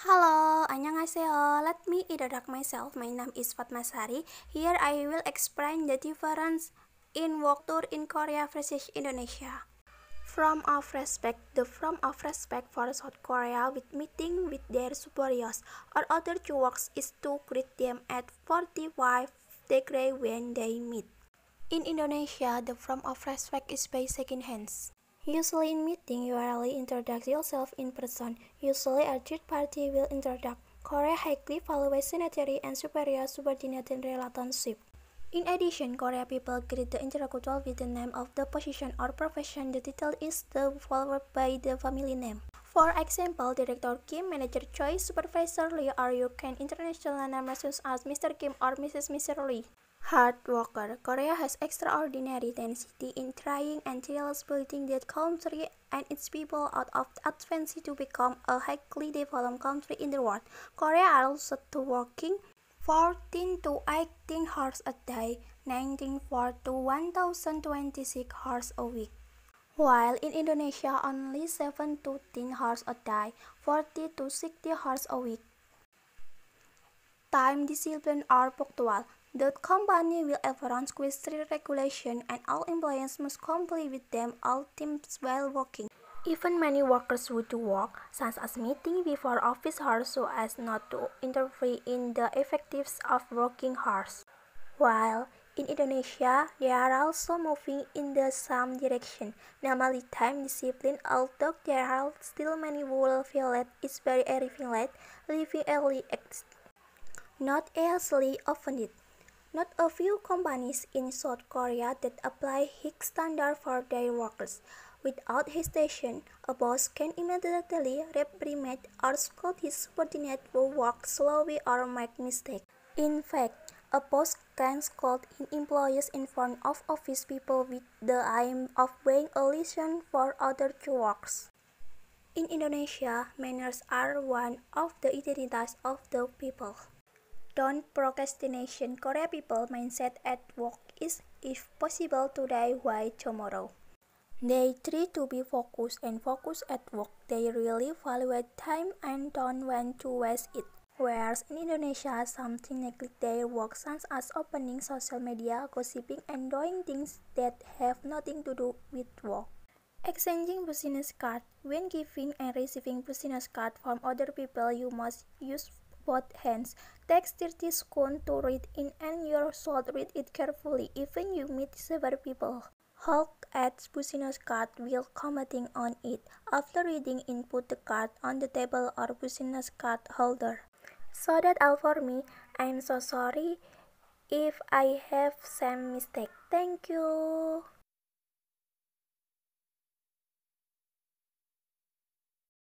Hello, annyeonghaseyo. Let me introduce myself. My name is Fatma Sari. Here I will explain the difference in walk tour in Korea versus Indonesia. From of respect, the from of respect for South Korea with meeting with their superiors or other works is to greet them at 45 degree when they meet. In Indonesia, the form of respect is by shaking hands. Usually in meeting, you rarely introduce yourself in person. Usually a third party will introduce. Korea highly follows sanitary and superior subordinate relationship. In addition, Korea people greet the interlocutor with the name of the position or profession. The title is the followed by the family name. For example, Director Kim, Manager Choi, Supervisor Lee, or you can internationally name as Mr. Kim or Mrs. Mr. Lee. Hard worker. Korea has extraordinary density in trying and tireless building that country and its people out of adversity to become a highly developed country in the world. Korea are also to working 14 to 18 hours a day, 19 for to 1026 hours a week. While in Indonesia, only 7 to 10 hours a day, 40 to 60 hours a week. Time discipline are punctual. The company will enforce with strict regulation and all employees must comply with them all times while working. Even many workers would walk, work, such as meeting before office hours so as not to interfere in the effectiveness of working hours. While in Indonesia, they are also moving in the same direction, namely time discipline, although there are still many who violate its very arriving late, leaving early, not easily offended. Not a few companies in South Korea that apply Higgs standard for their workers. Without hesitation, a boss can immediately reprimand or scold his subordinate who works slowly or make mistakes. In fact, a post can scold employees in front of office people with the aim of being a lesson for other workers. In Indonesia, manners are one of the identities of the people. Don't procrastination Korea people mindset at work is if possible today why tomorrow. They try to be focused and focus at work. They really value time and don't want to waste it. Whereas in Indonesia, something neglect their work such as opening social media, gossiping, and doing things that have nothing to do with work. Exchanging business card. When giving and receiving business card from other people, you must use both hands. Take 30 seconds to read in, and you should read it carefully even you meet several people. Hulk at business card while commenting on it. After reading in, put the card on the table or business card holder so that all for me. I'm so sorry if I have some mistake. Thank you.